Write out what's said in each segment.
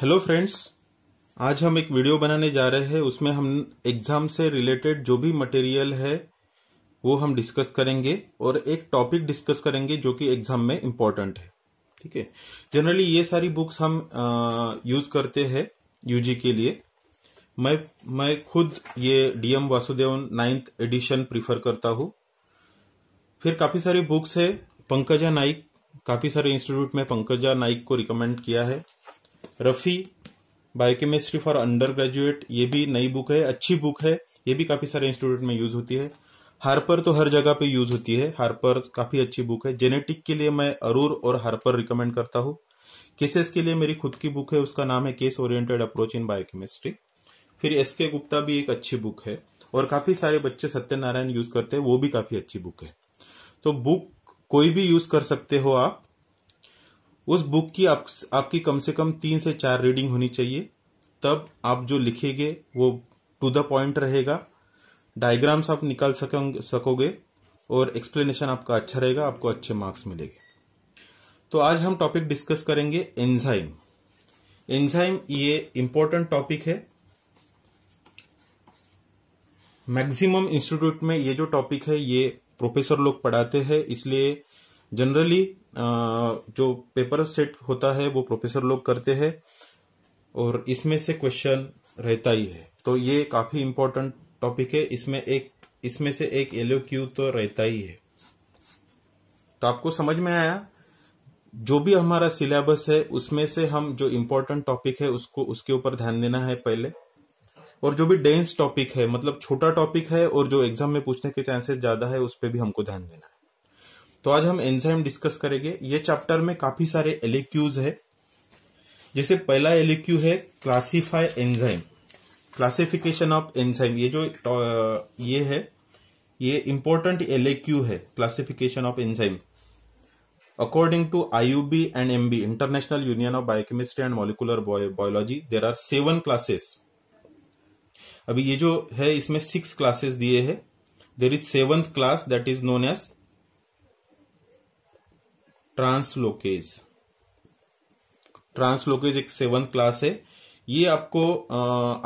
Hello friends आज हम एक वीडियो बनाने जा रहे हैं उसमें हम एग्जाम से रिलेटेड जो भी मटेरियल है वो हम डिस्कस करेंगे और एक टॉपिक डिस्कस करेंगे जो कि एग्जाम में इम्पोर्टेंट है ठीक है जनरली ये सारी बुक्स हम यूज करते हैं यूजी के लिए मैं मैं खुद ये DM Vasudevan ninth edition prefer करता हूँ फिर काफी सारी बुक्स है पंकजा नाइक काफी सारे इंस्टीट्यूट में पंकजा नाइक को रिकमेंड किया है Rafi biochemistry for undergraduate ये भी नई बुक है अच्छी बुक है ये भी काफ़ी सारे इंस्टीट्यूट में यूज़ होती है हार्पर तो हर जगह पे यूज़ होती है हार्पर काफ़ी अच्छी बुक है जेनेटिक के लिए मैं अरूर और हार्पर रिकमेंड करता हूँ केसेस के लिए मेरी खुद की बुक है उसका नाम है case oriented approach in biochemistry फिर एस के गुप्ता भी एक अच्छी बुक है और काफ़ी सारे बच्चे सत्यनारायण यूज़ करते हैं वो भी काफ़ी अच्छी बुक है तो बुक कोई भी यूज़ कर सकते हो आप उस बुक की आप, आपकी कम से कम तीन से चार रीडिंग होनी चाहिए तब आप जो लिखेंगे वो टू द पॉइंट रहेगा डायग्राम्स आप निकाल सकोगे सकोगे और एक्सप्लेनेशन आपका अच्छा रहेगा आपको अच्छे मार्क्स मिलेंगे तो आज हम टॉपिक डिस्कस करेंगे एंजाइम एंजाइम ये इंपॉर्टेंट टॉपिक है मैक्सिमम इंस्टीट्यूट में ये जो टॉपिक है ये प्रोफेसर लोग पढ़ाते हैं इसलिए जनरली जो पेपर सेट होता है वो प्रोफेसर लोग करते हैं और इसमें से क्वेश्चन रहता ही है तो ये काफी इंपॉर्टेंट टॉपिक है इसमें एक इसमें से एक एलो क्यू तो रहता ही है तो आपको समझ में आया जो भी हमारा सिलेबस है उसमें से हम जो इम्पोर्टेंट टॉपिक है उसको उसके ऊपर ध्यान देना है पहले और जो भी डेंस टॉपिक है मतलब छोटा टॉपिक है और जो एग्जाम में पूछने के चांसेस ज्यादा है उस पर भी हमको ध्यान देना है तो आज हम एंजाइम डिस्कस करेंगे ये चैप्टर में काफी सारे एलिक्यूज है जैसे पहला एलिक्यू है classify enzyme classification of enzyme ये जो ये है ये इंपॉर्टेंट एलएक्यू है classification of enzyme according to IUB and MB international union of biochemistry and molecular biology there are seven classes अभी ये जो है इसमें सिक्स क्लासेस दिए हैं there is seventh class that is known as translocase translocase एक seven class है ये आपको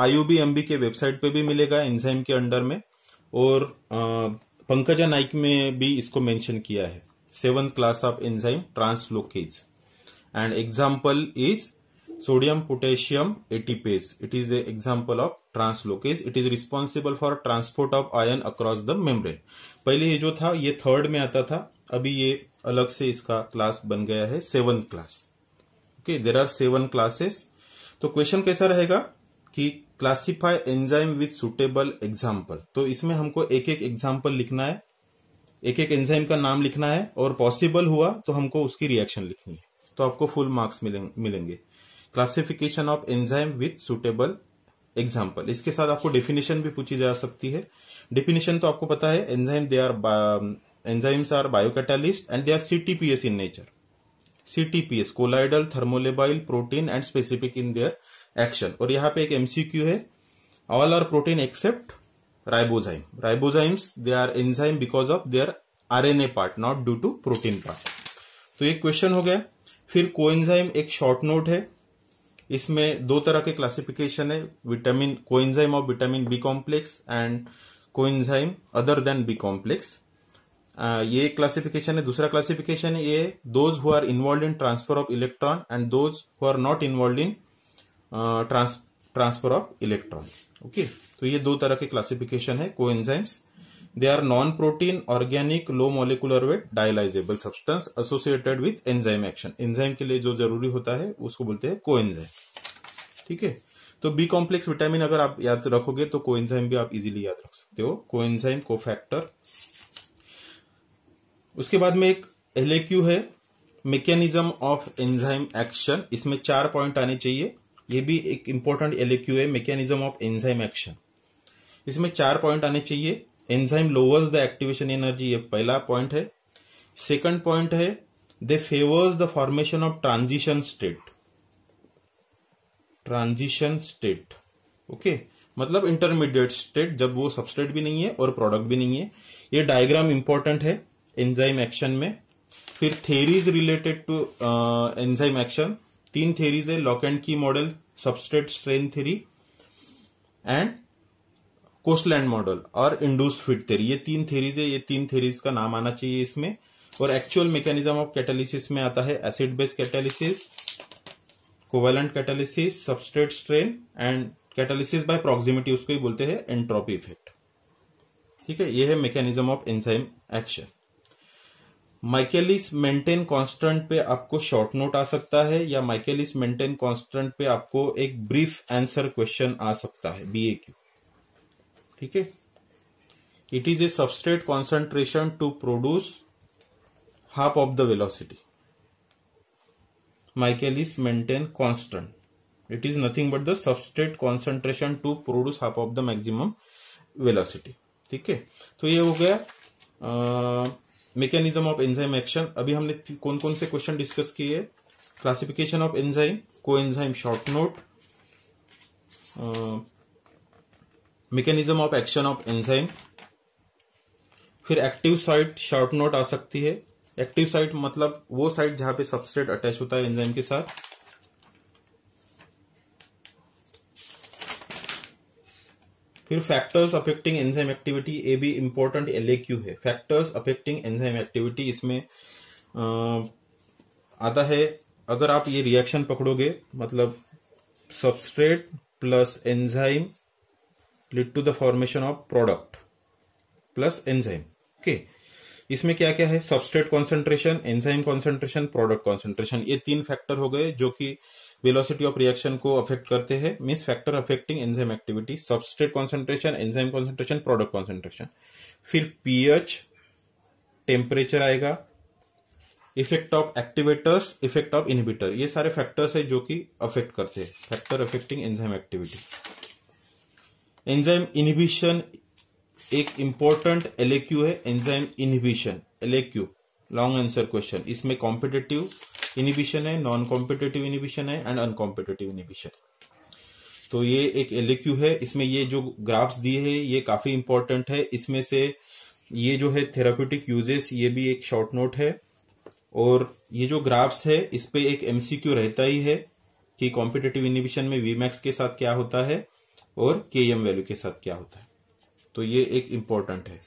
आईओबीएमबी के वेबसाइट पे भी मिलेगा एंजाइम के अंडर में और पंकजा नाइक में भी इसको मेंशन किया है seven class of enzyme translocase and example is sodium potassium ATPase it is example of translocase it is responsible for transport of ion across the membrane पहले ये जो था ये थर्ड में आता था अभी ये अलग से इसका क्लास बन गया है seven class okay there are seven classes तो क्वेश्चन कैसा रहेगा कि classify enzyme with suitable example तो इसमें हमको एक एक एग्जाम्पल लिखना है एक एक एंजाइम का नाम लिखना है और पॉसिबल हुआ तो हमको उसकी रिएक्शन लिखनी है तो आपको फुल मार्क्स मिलेंगे classification of enzyme with suitable example इसके साथ आपको डेफिनेशन भी पूछी जा सकती है डेफिनेशन तो आपको पता है enzyme they are enzymes are biocatalysts and they are CTPS in nature. CTPS colloidal thermolabile protein and specific in their action. और यहाँ पे एक MCQ है all are protein except ribozyme. Ribozymes they are enzyme because of their RNA part not due to protein part. तो ये question हो गया फिर कोएंजाइम एक शॉर्ट नोट है इसमें दो तरह के क्लासिफिकेशन है vitamin coenzyme of vitamin B complex and coenzyme other than B complex ये एक क्लासिफिकेशन है दूसरा क्लासिफिकेशन है ये those who are involve in transfer of electron and those who are not involve in transfer of electron okay तो ये दो तरह के क्लासिफिकेशन है coenzymes they are non protein organic low molecular weight dialyzable substance associated with enzyme action enzyme के लिए जो जरूरी होता है उसको बोलते हैं को एंजाइम ठीक है तो बी कॉम्प्लेक्स विटामिन अगर आप याद रखोगे तो कोएंजाइम भी आप इजीली याद रख सकते हो कोएंजाइम को फैक्टर उसके बाद में एक एल है मेकेनिज्म ऑफ एंजाइम एक्शन इसमें चार पॉइंट आने चाहिए ये भी एक इंपॉर्टेंट एल है मैकेनिज्म ऑफ एंजाइम एक्शन इसमें चार पॉइंट आने चाहिए enzyme lowers the activation energy ये पहला पॉइंट है सेकंड पॉइंट है they favours the formation of transition state transition state okay मतलब इंटरमीडिएट स्टेट जब वो सबस्टेट भी नहीं है और प्रोडक्ट भी नहीं है ये डायग्राम इंपॉर्टेंट है एंजाइम एक्शन में फिर theories related to enzyme action तीन थेरीज है lock and key model substrate strain theory and Koshland model और इंडूस फिट थेरी ये तीन थेरीज है ये तीन थेरीज का नाम आना चाहिए इसमें और एक्चुअल मैकेनिज्म ऑफ कैटालिसिस में आता है acid base catalysis covalent catalysis substrate strain and catalysis by proximity उसको ही बोलते हैं एंट्रोपी इफेक्ट ठीक है ये है mechanism of enzyme action Michaelis Menten constant पे आपको शॉर्ट नोट आ सकता है या माइकेलिस मेंटेन कांस्टेंट पे आपको एक ब्रीफ आंसर क्वेश्चन आ सकता है ए क्यू ठीक है it is a substrate concentration to produce half of the velocity Michaelis Menten constant it is nothing but the substrate concentration to produce half of the maximum velocity ठीक है तो ये हो गया आ, मैकेनिज्म ऑफ एंजाइम एक्शन अभी हमने कौन कौन से क्वेश्चन डिस्कस किए classification of enzyme coenzyme short note mechanism of action of enzyme फिर एक्टिव साइट शॉर्ट नोट आ सकती है एक्टिव साइट मतलब वो साइट जहां पे सबस्ट्रेट अटैच होता है एंजाइम के साथ फिर फैक्टर्स अफेक्टिंग एंजाइम एक्टिविटी ए भी इंपॉर्टेंट एल है फैक्टर्स अफेक्टिंग एंजाइम एक्टिविटी इसमें आता है अगर आप ये रिएक्शन पकड़ोगे मतलब substrate plus enzyme lead to the formation of product plus enzyme okay इसमें क्या क्या है substrate concentration enzyme concentration product concentration ये तीन फैक्टर हो गए जो कि वेलोसिटी ऑफ रिएक्शन को अफेक्ट करते हैं means factor affecting enzyme activity substrate concentration enzyme concentration product concentration फिर पीएच टेम्परेचर आएगा effect of activators effect of inhibitor ये सारे फैक्टर्स है जो कि अफेक्ट करते हैं factor affecting enzyme activity enzyme inhibition एक इंपॉर्टेंट एलेक्यू है enzyme inhibition LAQ long answer question इसमें कॉम्पिटेटिव इनिबिशन है नॉन कॉम्पिटेटिव इनिबिशन है एंड अनकॉम्पिटेटिव इनिबिशन तो ये एक एलिक्यू है इसमें ये जो ग्राफ्स दिए हैं ये काफी इंपॉर्टेंट है इसमें से ये जो है थेराप्यूटिक यूजेस ये भी एक शॉर्ट नोट है और ये जो ग्राफ्स है इस पे एक एमसीक्यू रहता ही है कि कॉम्पिटेटिव इनिबिशन में वीमैक्स के साथ क्या होता है और के वैल्यू के साथ क्या होता है तो ये एक इम्पॉर्टेंट है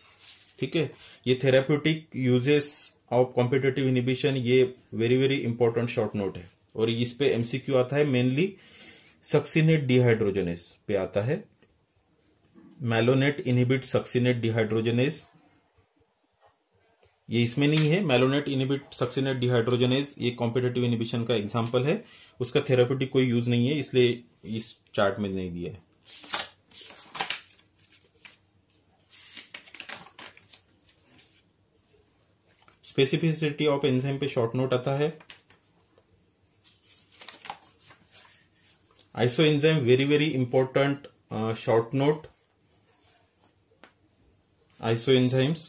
ठीक है ये थेराप्यूटिक यूजेस और कॉम्पिटेटिव इनिबिशन ये very very important short note है और इस पे एमसीक्यू आता है मेनली सक्सीनेट डिहाइड्रोजेनेस पे आता है मैलोनेट इनिबिट सक्सीनेट डिहाइड्रोजेनेस ये इसमें नहीं है मैलोनेट इनिबिट सक्सीनेट डिहाइड्रोजेनेस ये कॉम्पिटेटिव इनिबिशन का एग्जाम्पल है उसका थेरापेटिक कोई यूज नहीं है इसलिए इस चार्ट में नहीं दिया है स्पेसिफिसिटी ऑफ एंजाइम पे शॉर्ट नोट आता है isoenzyme very very important short note isoenzymes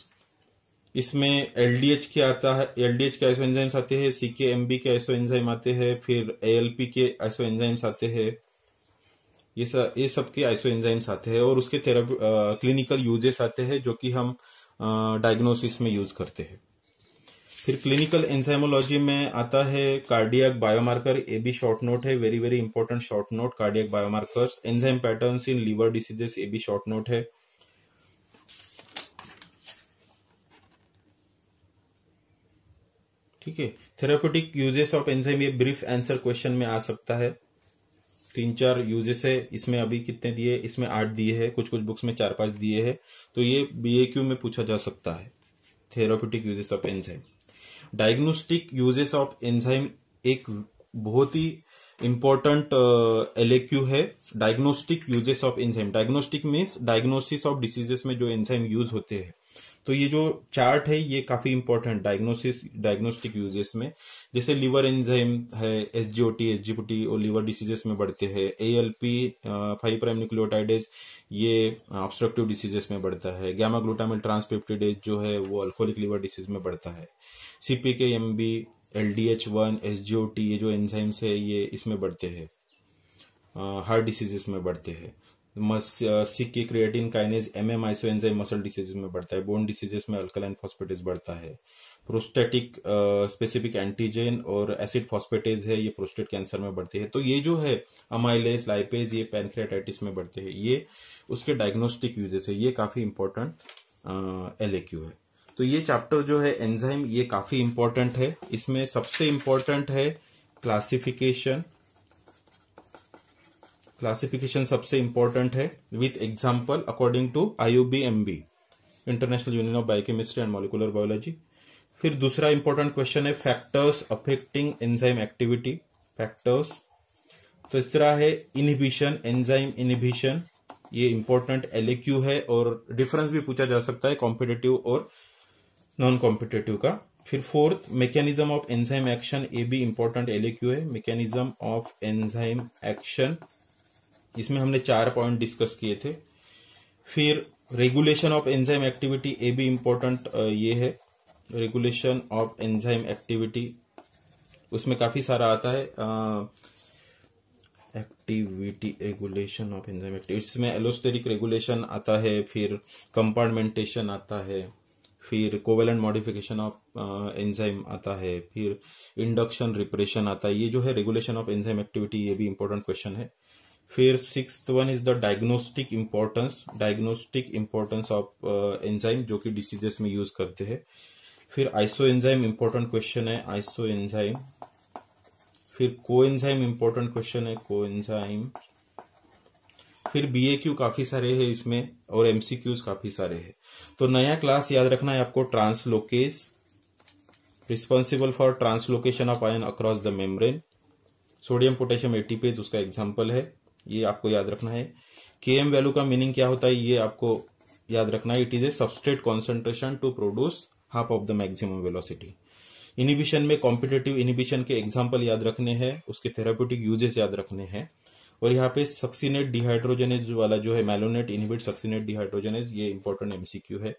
इसमें एलडीएच के आता है एलडीएच के आइसो एंजाइम्स आते हैं सीके बी के आइसो एंजाइम आते हैं फिर एएलपी के आइसो एंजाइम्स आते हैं ये सब ये सब के आइसो एंजाइम्स आते हैं और उसके थेरा क्लिनिकल यूजेस आते हैं जो कि हम डायग्नोसिस uh, में यूज करते हैं फिर क्लिनिकल एंजाइमोलॉजी में आता है cardiac biomarker A B short note है very very important short note cardiac biomarkers enzyme patterns in liver diseases A B short note है ठीक है थेरापेटिक यूजेस ऑफ एंजाइम ये ब्रीफ आंसर क्वेश्चन में आ सकता है तीन चार यूजेस है इसमें अभी कितने दिए इसमें आठ दिए हैं कुछ कुछ बुक्स में चार पांच दिए हैं तो ये बी में पूछा जा सकता है therapeutic uses of enzyme diagnostic uses of enzyme एक बहुत ही इंपॉर्टेंट एलएक्यू uh, है diagnostic uses of enzyme diagnostic means diagnosis of diseases में जो एंजाइम यूज होते हैं तो ये जो चार्ट है ये काफी इंपॉर्टेंट डायग्नोसिस डायग्नोस्टिक यूजेस में जैसे लीवर एंजाइम है एस जीओटी एस और लीवर डिसीजेस में बढ़ते हैं A L P five prime nucleotidase ये ऑब्स्ट्रक्टिव डिसीजेस में बढ़ता है गैमा ग्लूटामिल ट्रांसपेप्टिडेज जो है वो अल्कोहलिक लीवर डिसीज में बढ़ता है CPK M B L D H one S G O T ये जो एंजाइम्स है ये इसमें बढ़ते हैं हार्ट डिसीजेस में बढ़ते हैं CK creatine kinase M M isoenzyme muscle diseases में बढ़ता है बोन डिसीजेस में अल्कलाइन फॉस्फेटेज बढ़ता है प्रोस्टेटिक स्पेसिफिक एंटीजन और एसिड फॉस्पेटेज है ये प्रोस्टेट कैंसर में बढ़ती है तो ये जो है अमाइलेज लाइपेज ये पेनक्रेटाइटिस में बढ़ते हैं ये उसके डायग्नोस्टिक यूजेस है ये काफी इंपॉर्टेंट एल है तो ये चैप्टर जो है एंजाइम ये काफी इंपॉर्टेंट है इसमें सबसे इंपॉर्टेंट है क्लासिफिकेशन क्लासिफिकेशन सबसे इंपॉर्टेंट है with example according to IUB MB international union of biochemistry and molecular biology फिर दूसरा इंपॉर्टेंट क्वेश्चन है factors affecting enzyme activity factors तीसरा है इनहिबिशन एंजाइम इनहिबिशन ये इंपॉर्टेंट एलिक्यू है और डिफरेंस भी पूछा जा सकता है कॉम्पिटेटिव और नॉन कॉम्पिटेटिव का फिर fourth mechanism of enzyme action ये भी इंपॉर्टेंट एलएक्यू है मैकेनिज्म ऑफ एंजाइम एक्शन इसमें हमने चार पॉइंट डिस्कस किए थे फिर रेगुलेशन ऑफ एंजाइम एक्टिविटी ए भी इम्पोर्टेंट ये है रेगुलेशन ऑफ एंजाइम एक्टिविटी उसमें काफी सारा आता है activity regulation of enzyme activity इसमें एलोस्टेरिक रेगुलेशन आता है फिर कंपार्टमेंटेशन आता है फिर कोवेलेंट मॉडिफिकेशन ऑफ एंजाइम आता है फिर इंडक्शन रिपरेशन आता है ये जो है रेगुलेशन ऑफ एंजाइम एक्टिविटी ये भी इंपॉर्टेंट क्वेश्चन है फिर six one is the diagnostic importance diagnostic importance of enzyme uh, जो कि डिसीजेस में यूज करते हैं फिर आइसो एंजाइम इंपोर्टेंट क्वेश्चन है आइसो एंजाइम फिर को एंजाइम इंपोर्टेंट क्वेश्चन है को एंजाइम फिर बी ए क्यू काफी सारे हैं इसमें और एमसीक्यूज काफी सारे हैं तो नया क्लास याद रखना है आपको translocase responsible for translocation of ion across the membrane sodium potassium ATPase उसका एग्जाम्पल है ये आपको याद रखना है के एम वैल्यू का मीनिंग क्या होता है ये आपको याद रखना है it is a substrate concentration to produce half of the maximum velocity inhibition में कॉम्पिटेटिव इनिबिशन के एग्जाम्पल याद रखने हैं उसके थेराप्यूटिक यूजेस याद रखने हैं और यहाँ पे सक्सीनेट डिहाइड्रोजेनेज वाला जो है मेलोनेट इनिबिट सक्सीनेट डिहाइड्रोजनेज ये इंपॉर्टेंट एमसीक्यू है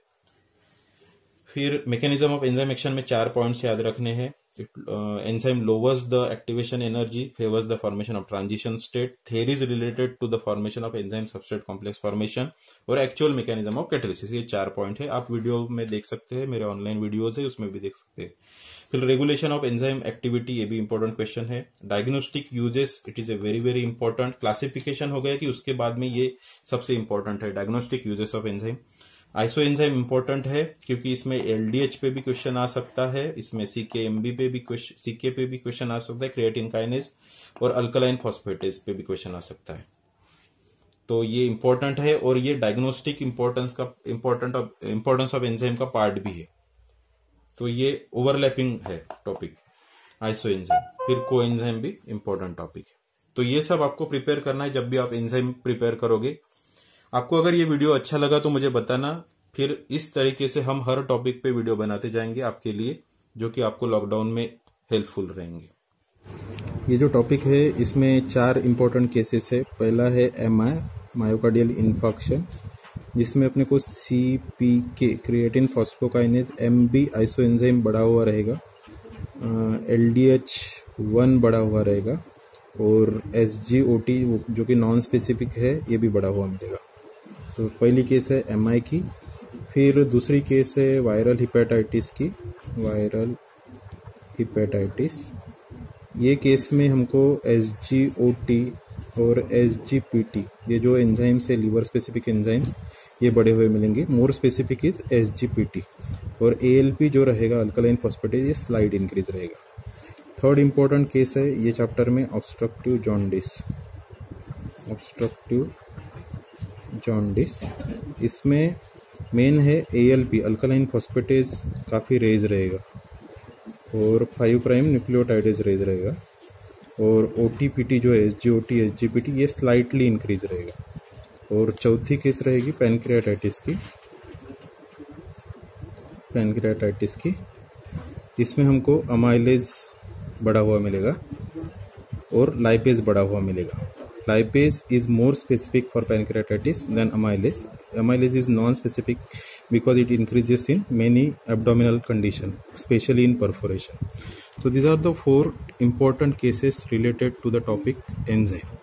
फिर मैकेनिज्म ऑफ एंजाइम एक्शन में चार पॉइंट्स याद रखने हैं It, uh, enzyme lowers the activation energy, favors the formation of transition state. Theories related to the formation of enzyme substrate complex formation or actual mechanism of catalysis ye char point hai aap video mein dekh sakte hai mere online videos hai usme bhi dekh sakte hai फिर regulation of enzyme activity ये भी important question है diagnostic uses it is a very very important classification हो गया कि उसके बाद में ये सबसे इंपॉर्टेंट है diagnostic uses of enzyme isoenzyme important है क्योंकि इसमें एलडीएच पे भी क्वेश्चन आ सकता है इसमें सीके एमबी पे भी क्वेश्चन सीके पे भी क्वेश्चन आ सकता है क्रिएटिन काइनेस और अल्कलाइन फॉस्फेटेज पे भी क्वेश्चन आ सकता है तो ये इंपॉर्टेंट है और ये डायग्नोस्टिक इंपॉर्टेंस का important of importance of enzyme का पार्ट भी है तो ये ओवरलैपिंग है टॉपिक आइसो एंजाइम फिर को एंजाइम भी इंपॉर्टेंट टॉपिक है तो ये सब आपको प्रिपेयर करना है जब भी आप एंजाइम प्रिपेयर करोगे आपको अगर ये वीडियो अच्छा लगा तो मुझे बताना फिर इस तरीके से हम हर टॉपिक पे वीडियो बनाते जाएंगे आपके लिए जो कि आपको लॉकडाउन में हेल्पफुल रहेंगे ये जो टॉपिक है इसमें चार इम्पोर्टेंट केसेस है पहला है एम आई मायोकार्डियल इन्फेक्शन जिसमें अपने को C P K creatine phosphokinase M B isoenzyme बढ़ा हुआ रहेगा एल डी एच वन बढ़ा हुआ रहेगा और एस जी ओ टी जो कि नॉन स्पेसिफिक है ये भी बढ़ा हुआ मिलेगा तो पहली केस है एम की फिर दूसरी केस है वायरल हिपेटाइटिस की वायरल हिपेटाइटिस ये केस में हमको एस जी ओ टी और एस जी पी टी ये जो एंजाइम्स है लीवर स्पेसिफिक एंजाइम्स ये बड़े हुए मिलेंगे more specific is S G P T और ए एल पी जो रहेगा अल्कलाइन फॉस्फेटेज ये स्लाइड इंक्रीज रहेगा थर्ड इम्पोर्टेंट केस है ये चैप्टर में ऑब्स्ट्रक्टिव जॉन्डिस ऑब्स्ट्रक्टिव जॉन्डिस इसमें मेन है A L P alkaline phosphatase काफ़ी रेज रहेगा और फाइव प्राइम न्यूक्लियोटाइडेज रेज रहेगा और ओ टी पी टी जो है S G O T S G P T ये स्लाइटली इंक्रीज रहेगा और चौथी केस रहेगी पेनक्रियाटाइटिस की पेनक्रियाटाइटिस की इसमें हमको अमाइलेज बढ़ा हुआ मिलेगा और लाइपेज बढ़ा हुआ मिलेगा Lipase is more specific for pancreatitis than amylase. Amylase is non-specific because it increases in many abdominal conditions, especially in perforation. So these are the four important cases related to the topic enzyme.